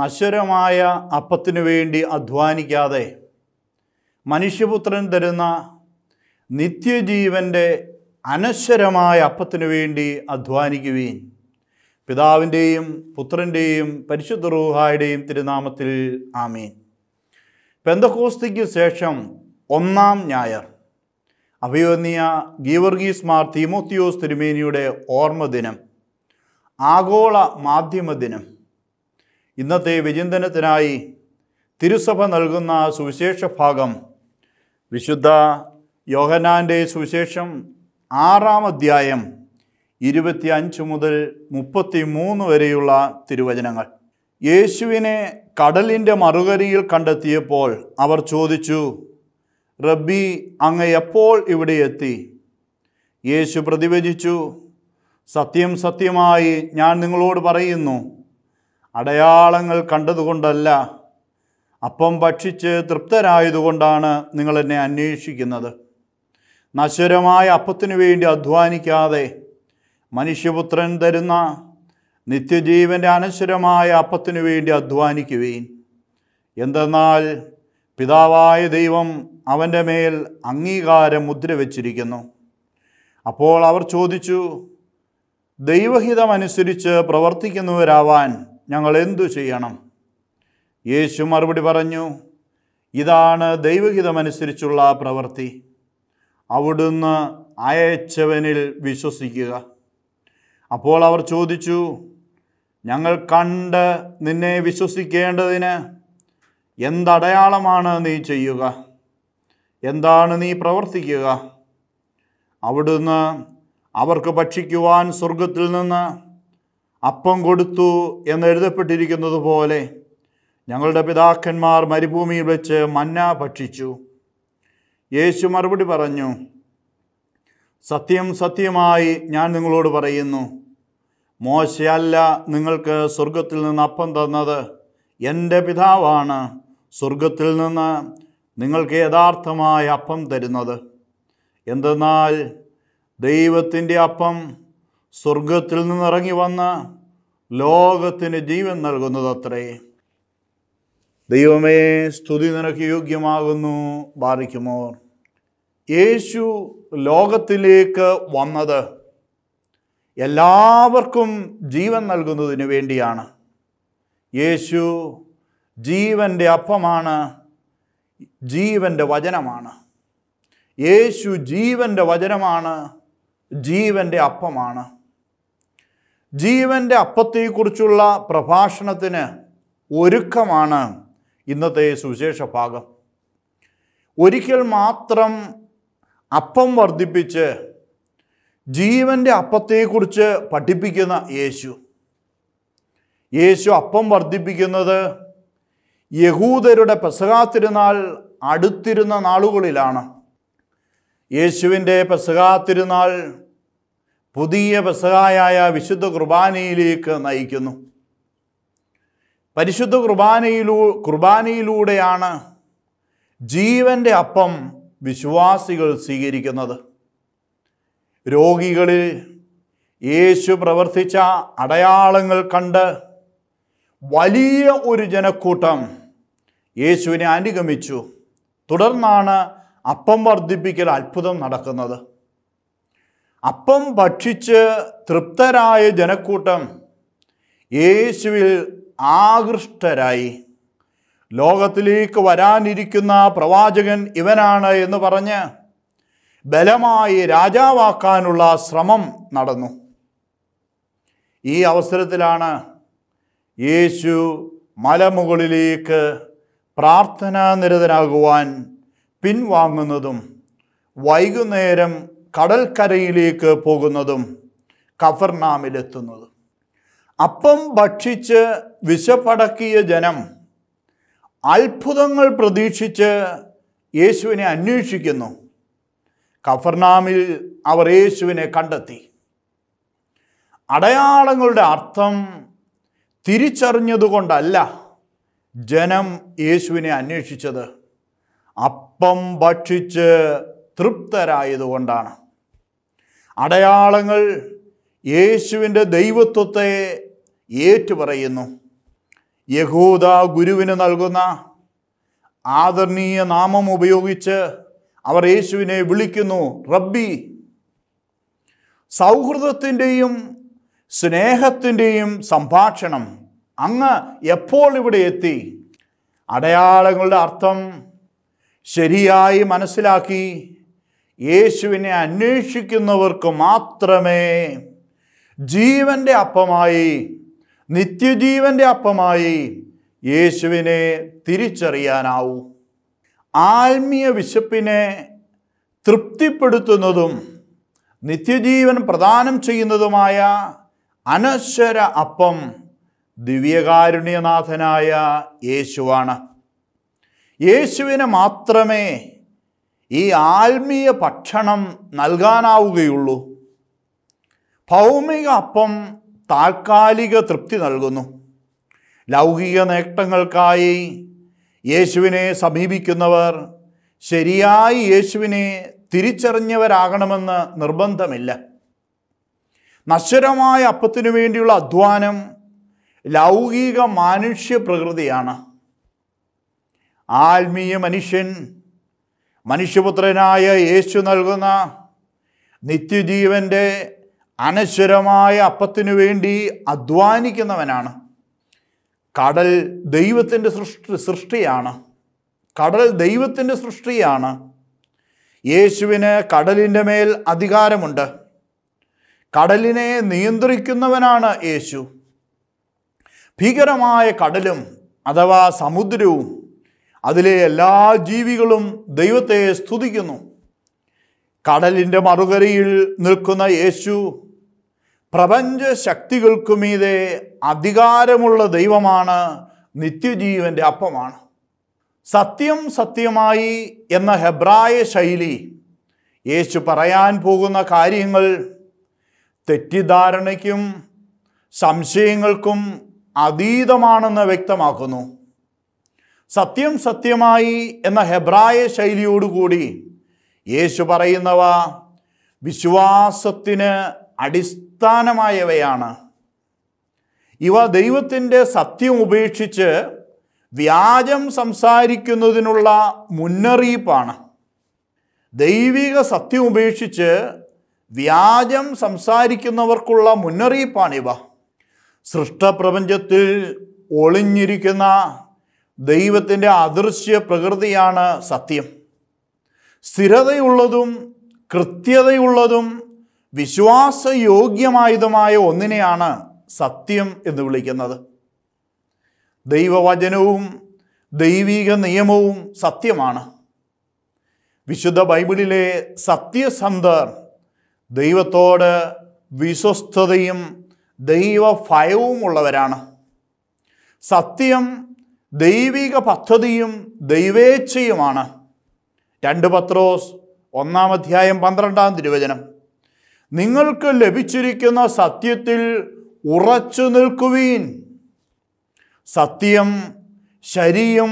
നശ്വരമായ അപ്പത്തിനു വേണ്ടി അധ്വാനിക്കാതെ മനുഷ്യപുത്രൻ തരുന്ന നിത്യജീവൻ്റെ അനശ്വരമായ അപ്പത്തിനു വേണ്ടി അധ്വാനിക്കുകയും പിതാവിൻ്റെയും പുത്രൻ്റെയും പരിശുദ്ധ റൂഹായുടെയും തിരുനാമത്തിൽ ആമീൻ പെന്തക്കോസ്തിക്ക് ശേഷം ഒന്നാം ഞായർ അഭിയോന്നിയ ഗീവർഗീസ് മാർ തീമോത്തിയോസ് തിരുമേനിയുടെ ഓർമ്മ ദിനം ആഗോള മാധ്യമ ദിനം ഇന്നത്തെ വിചിന്തനത്തിനായി തിരുസഭ നൽകുന്ന സുവിശേഷ ഭാഗം വിശുദ്ധ യോഹനാൻ്റെ സുവിശേഷം ആറാം അധ്യായം അഞ്ച് മുതൽ മുപ്പത്തി മൂന്ന് വരെയുള്ള തിരുവചനങ്ങൾ യേശുവിനെ കടലിൻ്റെ മറുകരയിൽ കണ്ടെത്തിയപ്പോൾ അവർ ചോദിച്ചു റബ്ബി അങ്ങ് എപ്പോൾ ഇവിടെ എത്തി യേശു പ്രതിവചിച്ചു സത്യം സത്യമായി ഞാൻ നിങ്ങളോട് പറയുന്നു അടയാളങ്ങൾ കണ്ടതുകൊണ്ടല്ല അപ്പം ഭക്ഷിച്ച് തൃപ്തരായതുകൊണ്ടാണ് നിങ്ങൾ എന്നെ അന്വേഷിക്കുന്നത് നശ്വരമായ അപ്പത്തിനു വേണ്ടി അധ്വാനിക്കാതെ മനുഷ്യപുത്രൻ തരുന്ന നിത്യജീവൻ്റെ അനശ്വരമായ അപ്പത്തിനു വേണ്ടി അധ്വാനിക്കുകയും എന്തെന്നാൽ പിതാവായ ദൈവം അവൻ്റെ മേൽ അംഗീകാരം മുദ്ര വച്ചിരിക്കുന്നു അപ്പോൾ അവർ ചോദിച്ചു ദൈവഹിതമനുസരിച്ച് പ്രവർത്തിക്കുന്നവരാവാൻ ഞങ്ങൾ എന്തു ചെയ്യണം യേശു മറുപടി പറഞ്ഞു ഇതാണ് ദൈവഹിതമനുസരിച്ചുള്ള പ്രവൃത്തി അവിടുന്ന് അയച്ചവനിൽ വിശ്വസിക്കുക അപ്പോൾ അവർ ചോദിച്ചു ഞങ്ങൾ കണ്ട് നിന്നെ വിശ്വസിക്കേണ്ടതിന് എന്തടയാളമാണ് നീ ചെയ്യുക എന്താണ് നീ പ്രവർത്തിക്കുക അവിടുന്ന് അവർക്ക് ഭക്ഷിക്കുവാൻ സ്വർഗത്തിൽ നിന്ന് അപ്പം കൊടുത്തു എന്ന് പോലെ ഞങ്ങളുടെ പിതാക്കന്മാർ മരുഭൂമിയിൽ വെച്ച് മന്ന ഭക്ഷിച്ചു യേശു മറുപടി പറഞ്ഞു സത്യം സത്യമായി ഞാൻ നിങ്ങളോട് പറയുന്നു മോശയല്ല നിങ്ങൾക്ക് സ്വർഗത്തിൽ നിന്ന് അപ്പം തന്നത് എൻ്റെ പിതാവാണ് സ്വർഗത്തിൽ നിന്ന് നിങ്ങൾക്ക് യഥാർത്ഥമായ അപ്പം തരുന്നത് എന്തെന്നാൽ ദൈവത്തിൻ്റെ അപ്പം സ്വർഗത്തിൽ നിന്നിറങ്ങി വന്ന ലോകത്തിന് ജീവൻ നൽകുന്നത് അത്രേ ദൈവമേ സ്തുതി നിനക്ക് യോഗ്യമാകുന്നു ബാധിക്കുമോർ യേശു ലോകത്തിലേക്ക് വന്നത് എല്ലാവർക്കും ജീവൻ നൽകുന്നതിന് വേണ്ടിയാണ് യേശു ജീവൻ്റെ അപ്പമാണ് ജീവൻ്റെ വചനമാണ് യേശു ജീവൻ്റെ വചനമാണ് ജീവൻ്റെ അപ്പമാണ് ജീവൻ്റെ അപ്പത്തെക്കുറിച്ചുള്ള പ്രഭാഷണത്തിന് ഒരുക്കമാണ് ഇന്നത്തെ സുവിശേഷ ഭാഗം ഒരിക്കൽ മാത്രം അപ്പം വർദ്ധിപ്പിച്ച് ജീവൻ്റെ അപ്പത്തെക്കുറിച്ച് പഠിപ്പിക്കുന്ന യേശു യേശു അപ്പം വർദ്ധിപ്പിക്കുന്നത് യഹൂദരുടെ പെസകാ തിരുനാൾ അടുത്തിരുന്ന നാളുകളിലാണ് യേശുവിൻ്റെ പെസകാ തിരുനാൾ പുതിയ പെസകായായ വിശുദ്ധ കുർബാനയിലേക്ക് നയിക്കുന്നു പരിശുദ്ധ കുർബാനയിലൂ കുർബാനയിലൂടെയാണ് ജീവൻ്റെ അപ്പം വിശ്വാസികൾ സ്വീകരിക്കുന്നത് രോഗികളിൽ യേശു പ്രവർത്തിച്ച അടയാളങ്ങൾ കണ്ട് വലിയ ഒരു ജനക്കൂട്ടം യേശുവിനെ അനുഗമിച്ചു തുടർന്നാണ് അപ്പം വർദ്ധിപ്പിക്കൽ അത്ഭുതം നടക്കുന്നത് അപ്പം ഭക്ഷിച്ച് തൃപ്തരായ ജനക്കൂട്ടം യേശുവിൽ ആകൃഷ്ടരായി ലോകത്തിലേക്ക് വരാനിരിക്കുന്ന പ്രവാചകൻ ഇവനാണ് എന്ന് പറഞ്ഞ് ബലമായി രാജാവാക്കാനുള്ള ശ്രമം നടന്നു ഈ അവസരത്തിലാണ് യേശു മലമുകളിലേക്ക് പ്രാർത്ഥനാനിരതനാകുവാൻ പിൻവാങ്ങുന്നതും വൈകുന്നേരം കടൽക്കരയിലേക്ക് പോകുന്നതും കഫർനാമിലെത്തുന്നതും അപ്പം ഭക്ഷിച്ച് വിശപ്പടക്കിയ ജനം അത്ഭുതങ്ങൾ പ്രതീക്ഷിച്ച് യേശുവിനെ അന്വേഷിക്കുന്നു കഫർനാമിൽ അവർ യേശുവിനെ കണ്ടെത്തി അടയാളങ്ങളുടെ അർത്ഥം തിരിച്ചറിഞ്ഞതുകൊണ്ടല്ല ജനം യേശുവിനെ അന്വേഷിച്ചത് അപ്പം ഭക്ഷിച്ച് തൃപ്തരായതുകൊണ്ടാണ് അടയാളങ്ങൾ യേശുവിൻ്റെ ദൈവത്വത്തെ ഏറ്റുപറയുന്നു യഹൂദ ഗുരുവിന് നൽകുന്ന ആദരണീയ നാമം ഉപയോഗിച്ച് അവർ യേശുവിനെ വിളിക്കുന്നു റബ്ബി സൗഹൃദത്തിൻ്റെയും സ്നേഹത്തിൻ്റെയും സംഭാഷണം അങ്ങ് എപ്പോൾ ഇവിടെ എത്തി അടയാളങ്ങളുടെ അർത്ഥം ശരിയായി മനസ്സിലാക്കി യേശുവിനെ അന്വേഷിക്കുന്നവർക്ക് മാത്രമേ ജീവൻ്റെ അപ്പമായി നിത്യജീവൻ്റെ അപ്പമായി യേശുവിനെ തിരിച്ചറിയാനാവൂ ആത്മീയ വിശപ്പിനെ തൃപ്തിപ്പെടുത്തുന്നതും നിത്യജീവൻ പ്രദാനം ചെയ്യുന്നതുമായ അനശ്വര അപ്പം ദിവ്യകാരുണ്യനാഥനായ യേശുവാണ് യേശുവിനെ മാത്രമേ ഈ ആത്മീയ ഭക്ഷണം നൽകാനാവുകയുള്ളൂ ഭൗമിക അപ്പം താൽക്കാലിക തൃപ്തി നൽകുന്നു ലൗകിക നേട്ടങ്ങൾക്കായി യേശുവിനെ സമീപിക്കുന്നവർ ശരിയായി യേശുവിനെ തിരിച്ചറിഞ്ഞവരാകണമെന്ന് നിർബന്ധമില്ല നശ്വരമായ അപ്പത്തിനു വേണ്ടിയുള്ള അധ്വാനം ലൗകിക മാനുഷ്യ പ്രകൃതിയാണ് ആത്മീയ മനുഷ്യൻ മനുഷ്യപുത്രനായ യേശു നൽകുന്ന നിത്യജീവൻ്റെ അനശ്വരമായ അപ്പത്തിനു വേണ്ടി അധ്വാനിക്കുന്നവനാണ് കടൽ ദൈവത്തിൻ്റെ സൃഷ്ടി സൃഷ്ടിയാണ് കടൽ ദൈവത്തിൻ്റെ സൃഷ്ടിയാണ് യേശുവിന് കടലിൻ്റെ മേൽ അധികാരമുണ്ട് കടലിനെ നിയന്ത്രിക്കുന്നവനാണ് യേശു ഭീകരമായ കടലും അഥവാ സമുദ്രവും അതിലെ എല്ലാ ജീവികളും ദൈവത്തെ സ്തുതിക്കുന്നു കടലിൻ്റെ മറുകരയിൽ നിൽക്കുന്ന യേശു പ്രപഞ്ച ശക്തികൾക്കുമീതെ അധികാരമുള്ള ദൈവമാണ് നിത്യജീവൻ്റെ അപ്പമാണ് സത്യം സത്യമായി എന്ന ഹെബ്രായ ശൈലി യേശു പറയാൻ പോകുന്ന കാര്യങ്ങൾ തെറ്റിദ്ധാരണയ്ക്കും സംശയങ്ങൾക്കും അതീതമാണെന്ന് വ്യക്തമാക്കുന്നു സത്യം സത്യമായി എന്ന ഹെബ്രായ ശൈലിയോടുകൂടി യേശു പറയുന്നവ വിശ്വാസത്തിന് അടിസ്ഥാനമായവയാണ് ഇവ ദൈവത്തിൻ്റെ സത്യം ഉപേക്ഷിച്ച് വ്യാജം സംസാരിക്കുന്നതിനുള്ള മുന്നറിയിപ്പാണ് ദൈവിക സത്യം ഉപേക്ഷിച്ച് വ്യാജം സംസാരിക്കുന്നവർക്കുള്ള മുന്നറിയിപ്പാണിവ സൃഷ്ടപ്രപഞ്ചത്തിൽ ഒളിഞ്ഞിരിക്കുന്ന ദൈവത്തിൻ്റെ അദൃശ്യ പ്രകൃതിയാണ് സത്യം സ്ഥിരതയുള്ളതും കൃത്യതയുള്ളതും വിശ്വാസയോഗ്യമായതുമായ ഒന്നിനെയാണ് സത്യം എന്ന് വിളിക്കുന്നത് ദൈവവചനവും ദൈവിക നിയമവും സത്യമാണ് വിശുദ്ധ ബൈബിളിലെ സത്യസന്ധർ ദൈവത്തോട് വിശ്വസ്തയും ദൈവഭയവും ഉള്ളവരാണ് സത്യം ദൈവിക പദ്ധതിയും ദൈവേച്ഛയുമാണ് രണ്ട് പത്രോസ് ഒന്നാം അധ്യായം പന്ത്രണ്ടാം തിരുവചനം നിങ്ങൾക്ക് ലഭിച്ചിരിക്കുന്ന സത്യത്തിൽ ഉറച്ചു നിൽക്കുവീൻ സത്യം ശരിയും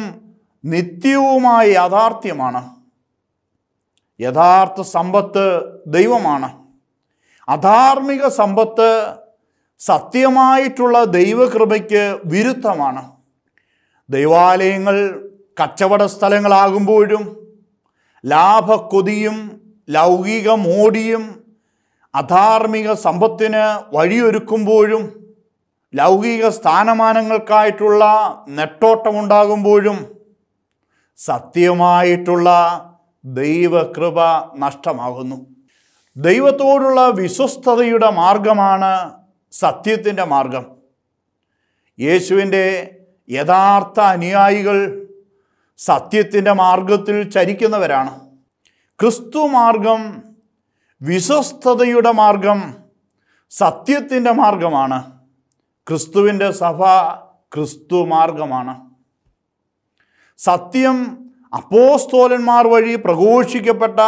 നിത്യവുമായ യാഥാർത്ഥ്യമാണ് യഥാർത്ഥ സമ്പത്ത് ദൈവമാണ് അധാർമിക സമ്പത്ത് സത്യമായിട്ടുള്ള ദൈവകൃപയ്ക്ക് വിരുദ്ധമാണ് ദൈവാലയങ്ങൾ കച്ചവട സ്ഥലങ്ങളാകുമ്പോഴും ലാഭക്കൊതിയും ലൗകിക മോടിയും അധാർമിക സമ്പത്തിന് വഴിയൊരുക്കുമ്പോഴും ലൗകിക സ്ഥാനമാനങ്ങൾക്കായിട്ടുള്ള നെട്ടോട്ടമുണ്ടാകുമ്പോഴും സത്യമായിട്ടുള്ള ദൈവകൃപ നഷ്ടമാകുന്നു ദൈവത്തോടുള്ള വിശ്വസ്തതയുടെ മാർഗമാണ് സത്യത്തിൻ്റെ മാർഗം യേശുവിൻ്റെ യഥാർത്ഥ അനുയായികൾ സത്യത്തിൻ്റെ മാർഗത്തിൽ ചരിക്കുന്നവരാണ് ക്രിസ്തു മാർഗം വിശ്വസ്തയുടെ മാർഗം സത്യത്തിൻ്റെ മാർഗമാണ് ക്രിസ്തുവിൻ്റെ സഭ ക്രിസ്തു മാർഗമാണ് സത്യം അപ്പോസ്തോലന്മാർ വഴി പ്രഘോഷിക്കപ്പെട്ട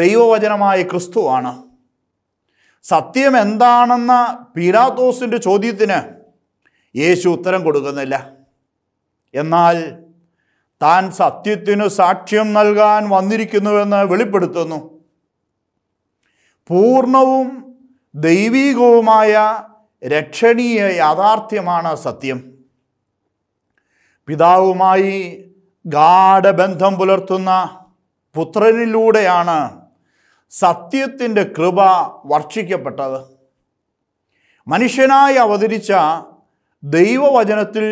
ദൈവവചനമായ ക്രിസ്തുവാണ് സത്യം എന്താണെന്ന പീലാത്തോസിൻ്റെ ചോദ്യത്തിന് യേശു ഉത്തരം കൊടുക്കുന്നില്ല എന്നാൽ താൻ സത്യത്തിനു സാക്ഷ്യം നൽകാൻ വന്നിരിക്കുന്നുവെന്ന് വെളിപ്പെടുത്തുന്നു പൂർണ്ണവും ദൈവീകവുമായ രക്ഷണീയ യാഥാർത്ഥ്യമാണ് സത്യം പിതാവുമായി ഗാഠബന്ധം പുലർത്തുന്ന പുത്രനിലൂടെയാണ് സത്യത്തിൻ്റെ കൃപ വർഷിക്കപ്പെട്ടത് മനുഷ്യനായി അവതരിച്ച ദൈവവചനത്തിൽ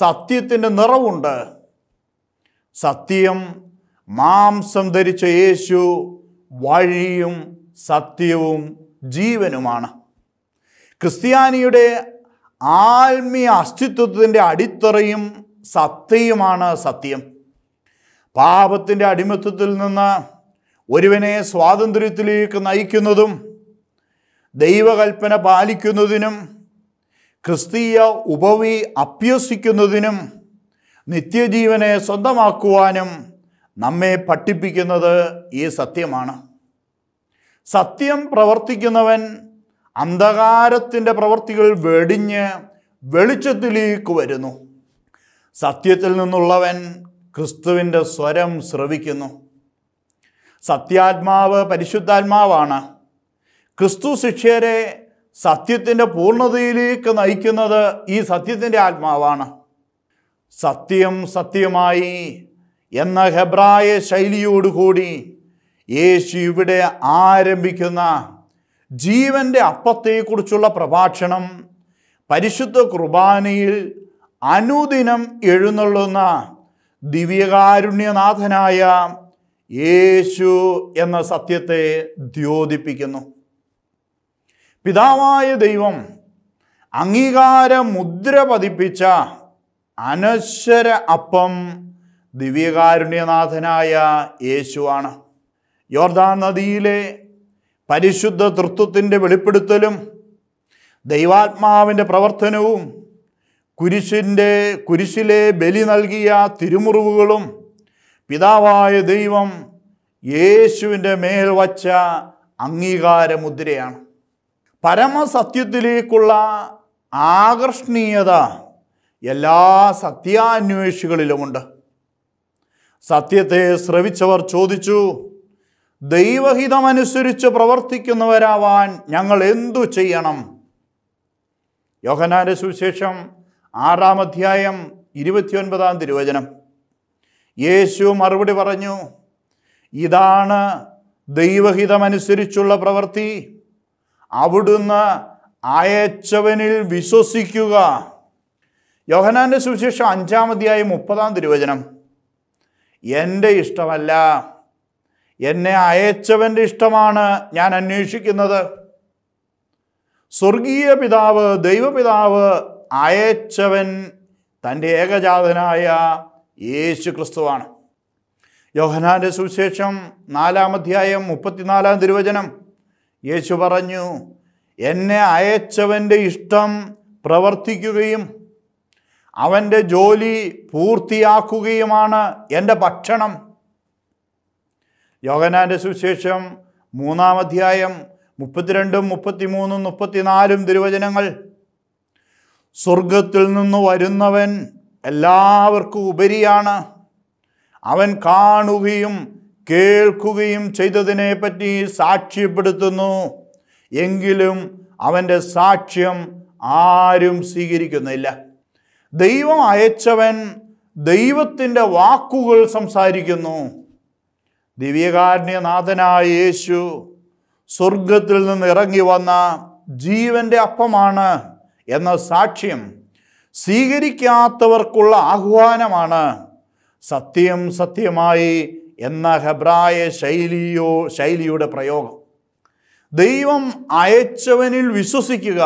സത്യത്തിൻ്റെ നിറവുണ്ട് സത്യം മാംസം ധരിച്ച യേശു വഴിയും സത്യവും ജീവനുമാണ് ക്രിസ്ത്യാനിയുടെ ആത്മീയ അസ്തിത്വത്തിൻ്റെ അടിത്തറയും സത്യയുമാണ് സത്യം പാപത്തിൻ്റെ അടിമത്വത്തിൽ നിന്ന് ഒരുവനെ സ്വാതന്ത്ര്യത്തിലേക്ക് നയിക്കുന്നതും ദൈവകൽപ്പന പാലിക്കുന്നതിനും ക്രിസ്തീയ ഉപവി അഭ്യസിക്കുന്നതിനും നിത്യജീവനെ സ്വന്തമാക്കുവാനും നമ്മെ പഠിപ്പിക്കുന്നത് ഈ സത്യമാണ് സത്യം പ്രവർത്തിക്കുന്നവൻ അന്ധകാരത്തിൻ്റെ പ്രവർത്തികൾ വെടിഞ്ഞ് വെളിച്ചത്തിലേക്ക് വരുന്നു സത്യത്തിൽ നിന്നുള്ളവൻ ക്രിസ്തുവിൻ്റെ സ്വരം ശ്രവിക്കുന്നു സത്യാത്മാവ് പരിശുദ്ധാത്മാവാണ് ക്രിസ്തു ശിഷ്യരെ സത്യത്തിൻ്റെ പൂർണ്ണതയിലേക്ക് നയിക്കുന്നത് ഈ സത്യത്തിൻ്റെ ആത്മാവാണ് സത്യം സത്യമായി എന്ന ഹെബ്രായ ശൈലിയോടുകൂടി യേശു ഇവിടെ ആരംഭിക്കുന്ന ജീവൻ്റെ അപ്പത്തെക്കുറിച്ചുള്ള പ്രഭാഷണം പരിശുദ്ധ കുർബാനയിൽ അനുദിനം എഴുന്നള്ളുന്ന ദിവ്യകാരുണ്യനാഥനായ യേശു എന്ന സത്യത്തെ ദ്യോതിപ്പിക്കുന്നു പിതാവായ ദൈവം അംഗീകാര മുദ്ര പതിപ്പിച്ച അനശ്വര അപ്പം ദിവ്യകാരുണ്യനാഥനായ യേശുവാണ് യോർദാ നദിയിലെ പരിശുദ്ധ തൃത്വത്തിൻ്റെ വെളിപ്പെടുത്തലും ദൈവാത്മാവിൻ്റെ പ്രവർത്തനവും കുരിശിൻ്റെ കുരിശിലെ ബലി നൽകിയ തിരുമുറിവുകളും പിതാവായ ദൈവം യേശുവിൻ്റെ മേൽ വച്ച അംഗീകാരമുദ്രയാണ് പരമസത്യത്തിലേക്കുള്ള ആകർഷണീയത എല്ലാ സത്യാന്വേഷികളിലുമുണ്ട് സത്യത്തെ ശ്രവിച്ചവർ ചോദിച്ചു ദൈവഹിതമനുസരിച്ച് പ്രവർത്തിക്കുന്നവരാവാൻ ഞങ്ങൾ എന്തു ചെയ്യണം യോഹനാന്റെ സുവിശേഷം ആറാം അധ്യായം ഇരുപത്തിയൊൻപതാം തിരുവചനം യേശു മറുപടി പറഞ്ഞു ഇതാണ് ദൈവഹിതമനുസരിച്ചുള്ള പ്രവൃത്തി അവിടുന്ന് അയച്ചവനിൽ വിശ്വസിക്കുക യോഹനാന്റെ സുവിശേഷം അഞ്ചാമതിയായി മുപ്പതാം തിരുവചനം എൻ്റെ ഇഷ്ടമല്ല എന്നെ അയച്ചവൻ്റെ ഇഷ്ടമാണ് ഞാൻ അന്വേഷിക്കുന്നത് സ്വർഗീയ പിതാവ് ദൈവപിതാവ് അയച്ചവൻ തൻ്റെ ഏകജാതനായ യേശു ക്രിസ്തുവാണ് യോഹനാന്റെ സുവിശേഷം നാലാമധ്യായം മുപ്പത്തിനാലാം തിരുവചനം യേശു പറഞ്ഞു എന്നെ അയച്ചവൻ്റെ ഇഷ്ടം പ്രവർത്തിക്കുകയും അവൻ്റെ ജോലി പൂർത്തിയാക്കുകയുമാണ് എൻ്റെ ഭക്ഷണം യോഗനാൻ്റെ സുശേഷം മൂന്നാം അധ്യായം മുപ്പത്തിരണ്ടും മുപ്പത്തിമൂന്നും മുപ്പത്തിനാലും തിരുവചനങ്ങൾ സ്വർഗത്തിൽ നിന്ന് വരുന്നവൻ എല്ലാവർക്കും ഉപരിയാണ് അവൻ കാണുകയും കേൾക്കുകയും ചെയ്തതിനെപ്പറ്റി സാക്ഷ്യപ്പെടുത്തുന്നു എങ്കിലും അവൻ്റെ സാക്ഷ്യം ആരും സ്വീകരിക്കുന്നില്ല ദൈവം അയച്ചവൻ ദൈവത്തിൻ്റെ വാക്കുകൾ സംസാരിക്കുന്നു ദിവ്യകാരുണ്യനാഥനായ യേശു സ്വർഗത്തിൽ നിന്ന് ഇറങ്ങി വന്ന ജീവൻ്റെ അപ്പമാണ് എന്ന സാക്ഷ്യം സ്വീകരിക്കാത്തവർക്കുള്ള ആഹ്വാനമാണ് സത്യം സത്യമായി എന്ന ഹെബ്രായ ശൈലിയോ ശൈലിയുടെ പ്രയോഗം ദൈവം അയച്ചവനിൽ വിശ്വസിക്കുക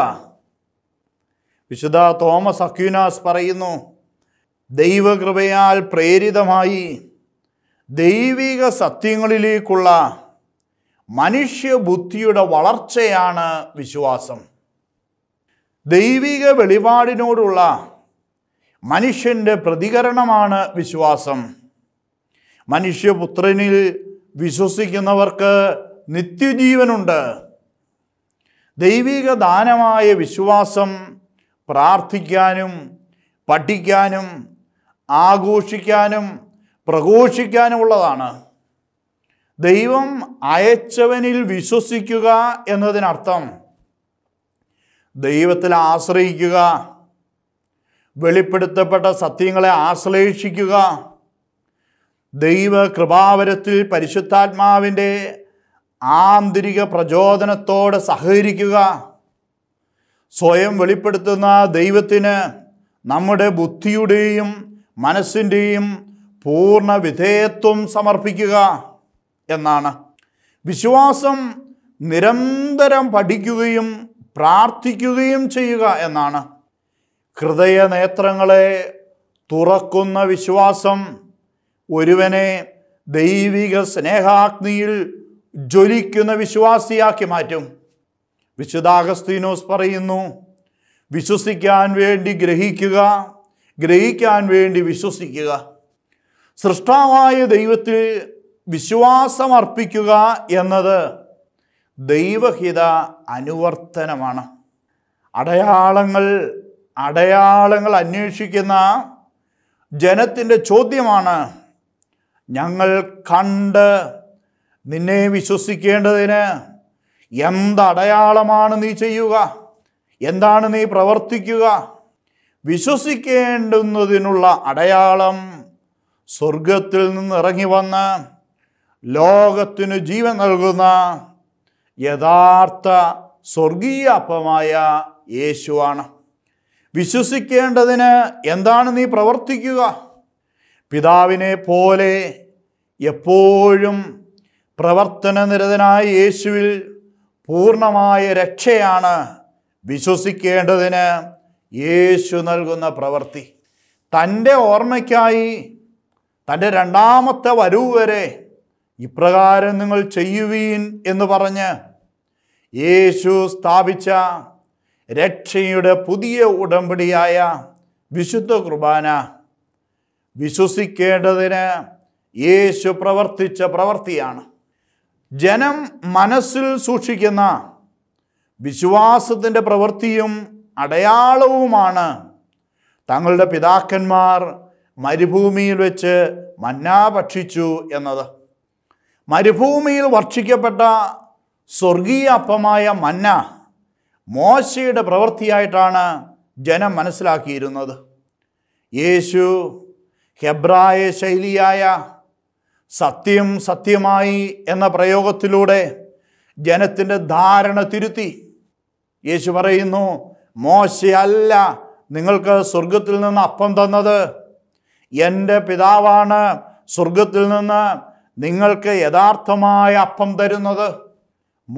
വിശുദ്ധ തോമസ് അക്യുനാസ് പറയുന്നു ദൈവകൃപയാൽ പ്രേരിതമായി ദൈവിക സത്യങ്ങളിലേക്കുള്ള മനുഷ്യബുദ്ധിയുടെ വളർച്ചയാണ് വിശ്വാസം ദൈവിക വെളിപാടിനോടുള്ള മനുഷ്യൻ്റെ പ്രതികരണമാണ് വിശ്വാസം മനുഷ്യപുത്രനിൽ വിശ്വസിക്കുന്നവർക്ക് നിത്യജീവനുണ്ട് ദൈവിക ദാനമായ വിശ്വാസം പ്രാർത്ഥിക്കാനും പഠിക്കാനും ആഘോഷിക്കാനും പ്രഘോഷിക്കാനുമുള്ളതാണ് ദൈവം അയച്ചവനിൽ വിശ്വസിക്കുക എന്നതിനർത്ഥം ദൈവത്തിൽ ആശ്രയിക്കുക വെളിപ്പെടുത്തപ്പെട്ട സത്യങ്ങളെ ആശ്ലേഷിക്കുക ദൈവ കൃപാവരത്തിൽ പരിശുദ്ധാത്മാവിൻ്റെ ആന്തരിക പ്രചോദനത്തോടെ സഹകരിക്കുക സ്വയം വെളിപ്പെടുത്തുന്ന ദൈവത്തിന് നമ്മുടെ ബുദ്ധിയുടെയും മനസ്സിൻ്റെയും പൂർണ്ണ വിധേയത്വം സമർപ്പിക്കുക എന്നാണ് വിശ്വാസം നിരന്തരം പഠിക്കുകയും പ്രാർത്ഥിക്കുകയും ചെയ്യുക എന്നാണ് ഹൃദയ നേത്രങ്ങളെ തുറക്കുന്ന വിശ്വാസം ഒരുവനെ ദൈവിക സ്നേഹാഗ്നിയിൽ ജ്വലിക്കുന്ന വിശ്വാസിയാക്കി മാറ്റും വിശുദ്ധാഗസ്തീനോസ് പറയുന്നു വിശ്വസിക്കാൻ വേണ്ടി ഗ്രഹിക്കുക ഗ്രഹിക്കാൻ വേണ്ടി വിശ്വസിക്കുക സൃഷ്ടാവായ ദൈവത്തിൽ വിശ്വാസമർപ്പിക്കുക എന്നത് ദൈവഹിത അനുവർത്തനമാണ് അടയാളങ്ങൾ അടയാളങ്ങൾ അന്വേഷിക്കുന്ന ജനത്തിൻ്റെ ചോദ്യമാണ് ഞങ്ങൾ കണ്ട് നിന്നെ വിശ്വസിക്കേണ്ടതിന് എന്തടയാളമാണ് നീ ചെയ്യുക എന്താണ് നീ പ്രവർത്തിക്കുക വിശ്വസിക്കേണ്ടുന്നതിനുള്ള അടയാളം സ്വർഗത്തിൽ നിന്ന് ഇറങ്ങി വന്ന് ലോകത്തിന് ജീവൻ നൽകുന്ന യഥാർത്ഥ സ്വർഗീയ അപ്പമായ യേശുവാണ് വിശ്വസിക്കേണ്ടതിന് എന്താണ് നീ പ്രവർത്തിക്കുക പിതാവിനെ പോലെ എപ്പോഴും പ്രവർത്തന നിരതനായ യേശുവിൽ പൂർണ്ണമായ രക്ഷയാണ് വിശ്വസിക്കേണ്ടതിന് യേശു നൽകുന്ന പ്രവൃത്തി തൻ്റെ ഓർമ്മയ്ക്കായി തൻ്റെ രണ്ടാമത്തെ വരൂ വരെ ഇപ്രകാരം നിങ്ങൾ ചെയ്യുവീൻ എന്ന് പറഞ്ഞ് യേശു സ്ഥാപിച്ച രക്ഷയുടെ പുതിയ ഉടമ്പടിയായ വിശുദ്ധ കുർബാന വിശ്വസിക്കേണ്ടതിന് യേശു പ്രവർത്തിച്ച പ്രവൃത്തിയാണ് ജനം മനസ്സിൽ സൂക്ഷിക്കുന്ന വിശ്വാസത്തിൻ്റെ പ്രവൃത്തിയും അടയാളവുമാണ് തങ്ങളുടെ പിതാക്കന്മാർ മരുഭൂമിയിൽ വെച്ച് മന്നാ ഭക്ഷിച്ചു എന്നത് മരുഭൂമിയിൽ വർഷിക്കപ്പെട്ട സ്വർഗീയ അപ്പമായ മന്ന മോശയുടെ പ്രവൃത്തിയായിട്ടാണ് ജനം മനസ്സിലാക്കിയിരുന്നത് യേശു ഹെബ്രായ ശൈലിയായ സത്യം സത്യമായി എന്ന പ്രയോഗത്തിലൂടെ ജനത്തിൻ്റെ ധാരണ തിരുത്തി യേശു പറയുന്നു മോശയല്ല നിങ്ങൾക്ക് സ്വർഗത്തിൽ നിന്ന് അപ്പം തന്നത് എൻ്റെ പിതാവാണ് സ്വർഗത്തിൽ നിന്ന് നിങ്ങൾക്ക് യഥാർത്ഥമായ അപ്പം തരുന്നത്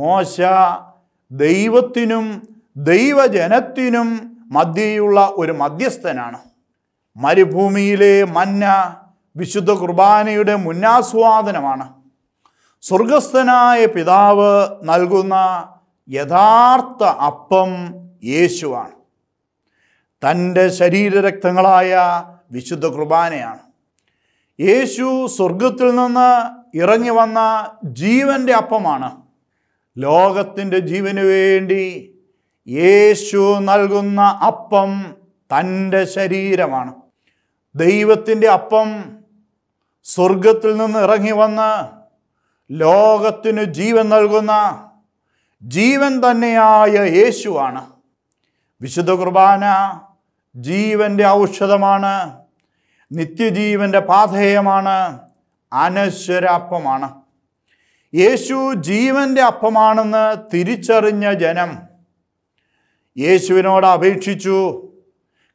മോശ ദൈവത്തിനും ദൈവജനത്തിനും മധ്യയുള്ള ഒരു മധ്യസ്ഥനാണ് മരുഭൂമിയിലെ മന്ന വിശുദ്ധ കുർബാനയുടെ മുന്നാസ്വാദനമാണ് സ്വർഗസ്ഥനായ പിതാവ് നൽകുന്ന യഥാർത്ഥ അപ്പം യേശുവാണ് തൻ്റെ ശരീരരക്തങ്ങളായ വിശുദ്ധ കുർബാനയാണ് യേശു സ്വർഗത്തിൽ നിന്ന് ഇറങ്ങി വന്ന ജീവൻ്റെ അപ്പമാണ് ലോകത്തിൻ്റെ ജീവന് വേണ്ടി യേശു നൽകുന്ന അപ്പം തൻ്റെ ശരീരമാണ് ദൈവത്തിൻ്റെ അപ്പം സ്വർഗത്തിൽ നിന്ന് ഇറങ്ങി വന്ന് ലോകത്തിന് ജീവൻ നൽകുന്ന ജീവൻ തന്നെയായ യേശുവാണ് വിശുദ്ധ കുർബാന ജീവൻ്റെ ഔഷധമാണ് നിത്യജീവൻ്റെ പാധേയമാണ് അനശ്വരാപ്പമാണ് യേശു ജീവൻ്റെ അപ്പമാണെന്ന് തിരിച്ചറിഞ്ഞ ജനം യേശുവിനോട് അപേക്ഷിച്ചു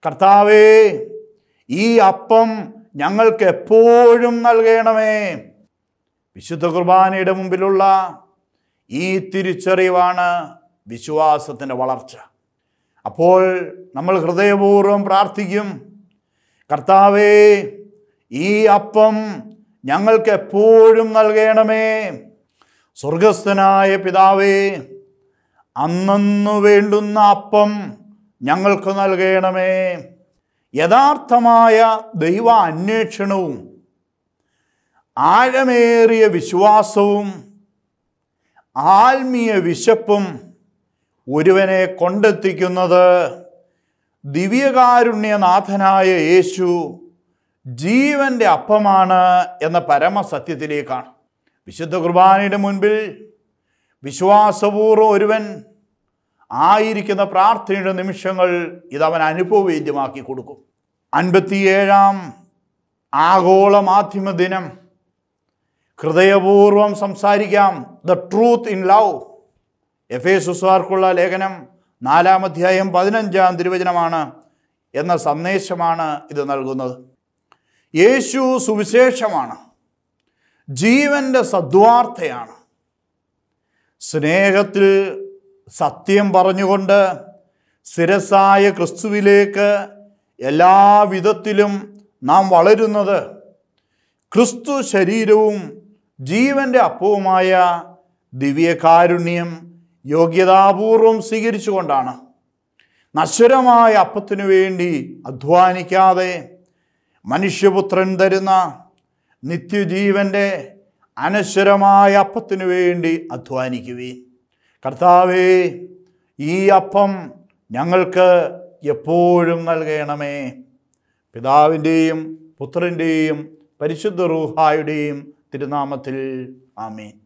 കർത്താവേ ഈ അപ്പം ഞങ്ങൾക്ക് എപ്പോഴും നൽകണമേ വിശുദ്ധ കുർബാനയുടെ മുമ്പിലുള്ള ഈ തിരിച്ചറിവാണ് വിശ്വാസത്തിൻ്റെ വളർച്ച അപ്പോൾ നമ്മൾ ഹൃദയപൂർവ്വം പ്രാർത്ഥിക്കും കർത്താവേ ഈ അപ്പം ഞങ്ങൾക്ക് എപ്പോഴും നൽകണമേ സ്വർഗസ്ഥനായ പിതാവേ അന്നു വേണ്ടുന്ന അപ്പം ഞങ്ങൾക്ക് നൽകണമേ യഥാർത്ഥമായ ദൈവ അന്വേഷണവും ആഴമേറിയ വിശ്വാസവും ആത്മീയ വിശപ്പും ഒരുവനെ കൊണ്ടെത്തിക്കുന്നത് ദിവ്യകാരുണ്യനാഥനായ യേശു ജീവൻ്റെ അപ്പമാണ് എന്ന പരമസത്യത്തിലേക്കാണ് വിശുദ്ധ കുർബാനയുടെ മുൻപിൽ വിശ്വാസപൂർവ്വം ഒരുവൻ ആയിരിക്കുന്ന പ്രാർത്ഥനയുടെ നിമിഷങ്ങൾ ഇതവൻ അനുഭവവേദ്യമാക്കി കൊടുക്കും അൻപത്തിയേഴാം ആഗോള മാധ്യമ ദിനം ഹൃദയപൂർവം സംസാരിക്കാം the truth in love F A സുസാർക്കുള്ള ലേഖനം നാലാം അധ്യായം പതിനഞ്ചാം തിരുവചനമാണ് എന്ന സന്ദേശമാണ് ഇത് നൽകുന്നത് യേശു സുവിശേഷമാണ് ജീവൻ്റെ സദ്വാർത്ഥയാണ് സ്നേഹത്തിൽ സത്യം പറഞ്ഞുകൊണ്ട് സ്ഥിരസായ ക്രിസ്തുവിലേക്ക് എല്ലാ വിധത്തിലും നാം വളരുന്നത് ക്രിസ്തു ശരീരവും ജീവൻ്റെ അപ്പവുമായ ദിവ്യകാരുണ്യം യോഗ്യതാപൂർവം കൊണ്ടാണ് നശ്വരമായ അപ്പത്തിനു വേണ്ടി അധ്വാനിക്കാതെ മനുഷ്യപുത്രൻ തരുന്ന നിത്യജീവൻ്റെ അനശ്വരമായ അപ്പത്തിനു വേണ്ടി അധ്വാനിക്കുകയും കർത്താവേ ഈ അപ്പം ഞങ്ങൾക്ക് എപ്പോഴും നൽകണമേ പിതാവിൻ്റെയും പുത്രൻ്റെയും പരിശുദ്ധ റൂഹായുടെയും തിരുനാമത്തിൽ ആമീൻ